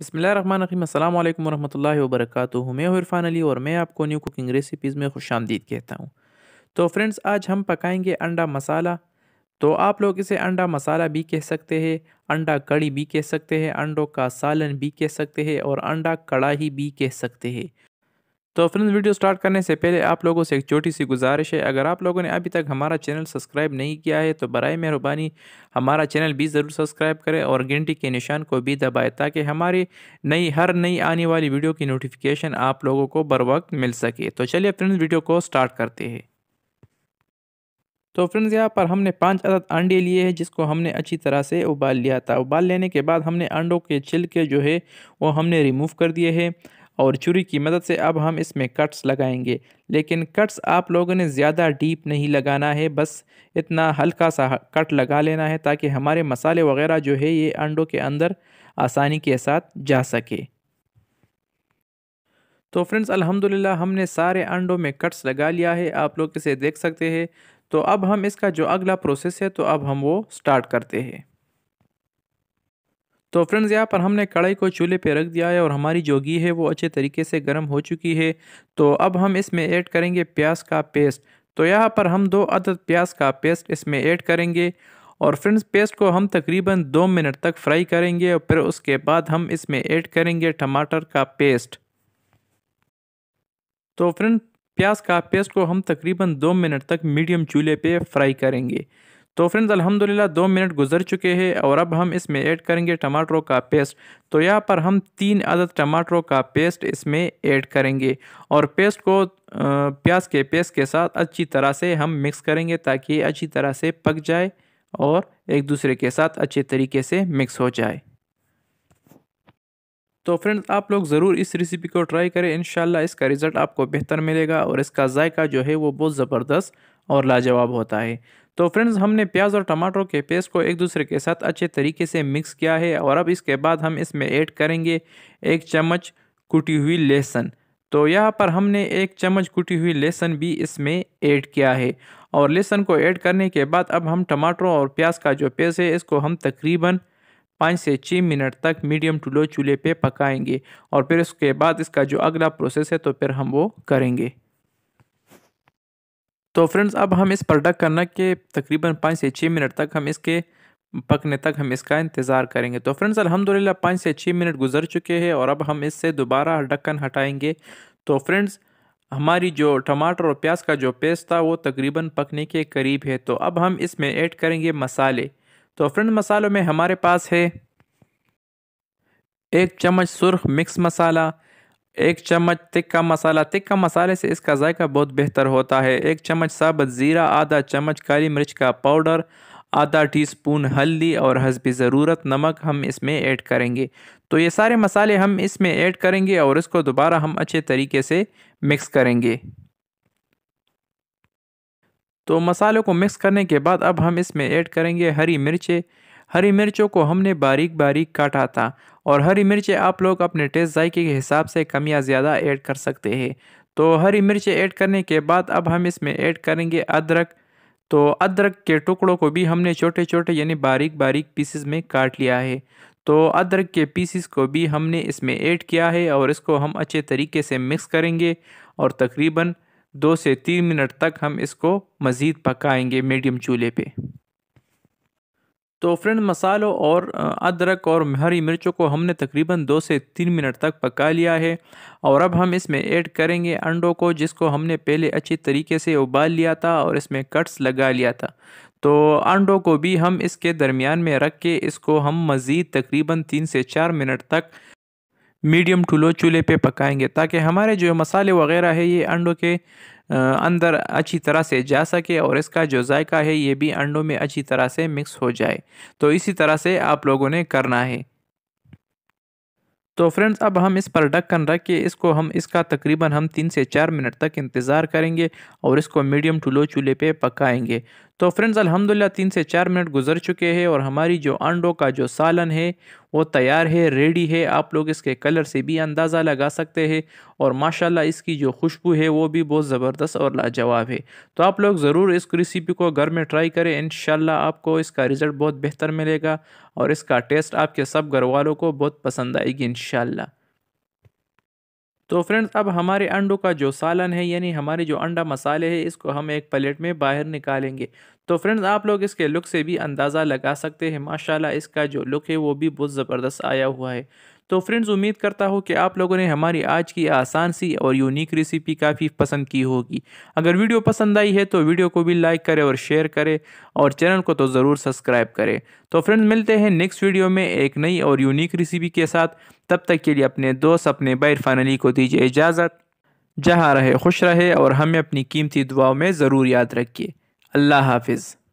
बसमीम अल्लाम वरहमल वबरक मैं इरफान अली और मैं आपको न्यू कुकिंग रेसिपीज़ में खुश आमदीद कहता हूँ तो फ्रेंड्स आज हम पकाएंगे अंडा मसाला तो आप लोग इसे अंडा मसाला भी कह सकते हैं अंडा कड़ी भी कह सकते हैं अंडों का सालन भी कह सकते हैं और अंडा कड़ाही भी कह सकते हैं तो फ्रेंड्स वीडियो स्टार्ट करने से पहले आप लोगों से एक छोटी सी गुजारिश है अगर आप लोगों ने अभी तक हमारा चैनल सब्सक्राइब नहीं किया है तो बर मेहरबानी हमारा चैनल भी ज़रूर सब्सक्राइब करें और घंटी के निशान को भी दबाएं ताकि हमारी नई हर नई आने वाली वीडियो की नोटिफिकेशन आप लोगों को बर वक्त मिल सके तो चलिए फ्रेंड्स वीडियो को स्टार्ट करते हैं तो फ्रेंड्स यहाँ पर हमने पांच अदद अंडे लिए हैं जिसको हमने अच्छी तरह से उबाल लिया था उबाल लेने के बाद हमने अंडों के छिलके जो है वो हमने रिमूव कर दिए हैं और छुरी की मदद से अब हम इसमें कट्स लगाएंगे लेकिन कट्स आप लोगों ने ज़्यादा डीप नहीं लगाना है बस इतना हल्का सा कट लगा लेना है ताकि हमारे मसाले वगैरह जो है ये अंडों के अंदर आसानी के साथ जा सके तो फ्रेंड्स अल्हम्दुलिल्लाह हमने सारे अंडों में कट्स लगा लिया है आप लोग इसे देख सकते हैं तो अब हम इसका जो अगला प्रोसेस है तो अब हम वो स्टार्ट करते हैं तो फ्रेंड्स यहाँ पर हमने कढ़ाई को चूल्हे पे रख दिया है और हमारी जो घी है वो अच्छे तरीके से गर्म हो चुकी है तो अब हम इसमें ऐड करेंगे प्याज का पेस्ट तो यहाँ पर हम दो अदद प्याज का पेस्ट इसमें ऐड करेंगे और फ्रेंड्स पेस्ट को हम तकरीबन दो मिनट तक फ्राई करेंगे और फिर उसके बाद हम इसमें ऐड करेंगे टमाटर का पेस्ट तो फ्रेंड प्याज का पेस्ट को हम तकरीबन दो मिनट तक मीडियम चूल्हे पे फ्राई करेंगे तो फ्रेंड्स अल्हम्दुलिल्लाह दो मिनट गुजर चुके हैं और अब हम इसमें ऐड करेंगे टमाटरों का पेस्ट तो यहाँ पर हम तीन अदद टमाटरों का पेस्ट इसमें ऐड करेंगे और पेस्ट को प्याज के पेस्ट के साथ अच्छी तरह से हम मिक्स करेंगे ताकि अच्छी तरह से पक जाए और एक दूसरे के साथ अच्छे तरीके से मिक्स हो जाए तो फ्रेंड्स आप लोग ज़रूर इस रेसिपी को ट्राई करें इन इसका रिज़ल्ट आपको बेहतर मिलेगा और इसका जायका जो है वो बहुत ज़बरदस्त और लाजवाब होता है तो फ्रेंड्स हमने प्याज और टमाटर के पेस्ट को एक दूसरे के साथ अच्छे तरीके से मिक्स किया है और अब इसके बाद हम इसमें ऐड करेंगे एक चम्मच कुटी हुई लहसुन तो यहाँ पर हमने एक चम्मच कुटी हुई लहसुन भी इसमें ऐड किया है और लहसुन को ऐड करने के बाद अब हम टमाटरों और प्याज का जो पेस्ट है इसको हम तकरीबन पाँच से छः मिनट तक मीडियम टू लो चूल्हे पे पकाएंगे और फिर उसके बाद इसका जो अगला प्रोसेस है तो फिर हम वो करेंगे तो फ्रेंड्स अब हम इस पलटा करना के तकरीबन पाँच से छः मिनट तक हम इसके पकने तक हम इसका इंतज़ार करेंगे तो फ्रेंड्स अलहमदिल्ला पाँच से छः मिनट गुजर चुके हैं और अब हम इससे दोबारा ढक्कन हटाएंगे तो फ्रेंड्स हमारी जो टमाटर और प्याज का जो पेस्ट था वो तकरीबन पकने के करीब है तो अब हम इसमें ऐड करेंगे मसाले तो फ्रेंड मसालों में हमारे पास है एक चम्मच सुरख मिक्स मसाला एक चम्मच तिक्का मसाला तिक्का मसाले से इसका जायका बहुत बेहतर होता है एक चम्मच साबत ज़ीरा आधा चम्मच काली मिर्च का पाउडर आधा टीस्पून हल्दी और हसबी ज़रूरत नमक हम इसमें ऐड करेंगे तो ये सारे मसाले हम इसमें ऐड करेंगे और इसको दोबारा हम अच्छे तरीके से मिक्स करेंगे तो मसालों को मिक्स करने के बाद अब हम इसमें ऐड करेंगे हरी मिर्चें हरी मिर्चों को हमने बारीक बारीक काटा था और हरी मिर्चें आप लोग अपने टेस्ट जायके के हिसाब से कम या ज़्यादा ऐड कर सकते हैं तो हरी मिर्चें ऐड करने के बाद अब हम इसमें ऐड करेंगे अदरक तो अदरक के टुकड़ों को भी हमने छोटे छोटे यानी बारीक बारीक पीसेस में काट लिया है तो अदरक के पीसेस को भी हमने इसमें ऐड किया है और इसको हम अच्छे तरीके से मिक्स करेंगे और तकरीबन दो से तीन मिनट तक हम इसको मज़ीद पकाएंगे मीडियम चूल्हे पे तो फ्रेंड मसालों और अदरक और हरी मिर्चों को हमने तकरीबन दो से तीन मिनट तक पका लिया है और अब हम इसमें ऐड करेंगे अंडों को जिसको हमने पहले अच्छी तरीके से उबाल लिया था और इसमें कट्स लगा लिया था तो अंडों को भी हम इसके दरमियान में रख के इसको हम मज़ीद तकरीबन तीन से चार मिनट तक मीडियम टू लो चूल्हे पे पकाएंगे ताकि हमारे जो मसाले वगैरह है ये अंडों के अंदर अच्छी तरह से जा सके और इसका जो जायका है ये भी अंडों में अच्छी तरह से मिक्स हो जाए तो इसी तरह से आप लोगों ने करना है तो फ्रेंड्स अब हम इस पर ढक्कन रख के इसको हम इसका तकरीबन हम तीन से चार मिनट तक इंतज़ार करेंगे और इसको मीडियम टू लो चूल्हे पे पकाएंगे तो फ्रेंड्स अल्हम्दुलिल्लाह तीन से चार मिनट गुजर चुके हैं और हमारी जो अंडों का जो सालन है वो तैयार है रेडी है आप लोग इसके कलर से भी अंदाज़ा लगा सकते हैं और माशाल्लाह इसकी जो खुशबू है वो भी बहुत ज़बरदस्त और लाजवाब है तो आप लोग ज़रूर इस रेसिपी को घर में ट्राई करें इन आपको इसका रिज़ल्ट बहुत बेहतर मिलेगा और इसका टेस्ट आपके सब घर वालों को बहुत पसंद आएगी इन तो फ्रेंड्स अब हमारे अंडों का जो सालन है यानी हमारे जो अंडा मसाले है इसको हम एक प्लेट में बाहर निकालेंगे तो फ्रेंड्स आप लोग इसके लुक से भी अंदाज़ा लगा सकते हैं माशाल्लाह इसका जो लुक है वो भी बहुत ज़बरदस्त आया हुआ है तो फ्रेंड्स उम्मीद करता हूँ कि आप लोगों ने हमारी आज की आसान सी और यूनिक रेसिपी काफ़ी पसंद की होगी अगर वीडियो पसंद आई है तो वीडियो को भी लाइक करें और शेयर करें और चैनल को तो ज़रूर सब्सक्राइब करें तो फ्रेंड्स मिलते हैं नेक्स्ट वीडियो में एक नई और यूनिक रेसिपी के साथ तब तक के लिए अपने दोस्त अपने बैर फानली को दीजिए इजाज़त जहाँ रहे खुश रहे और हमें अपनी कीमती दुआओं में ज़रूर याद रखिए अल्लाह हाफिज़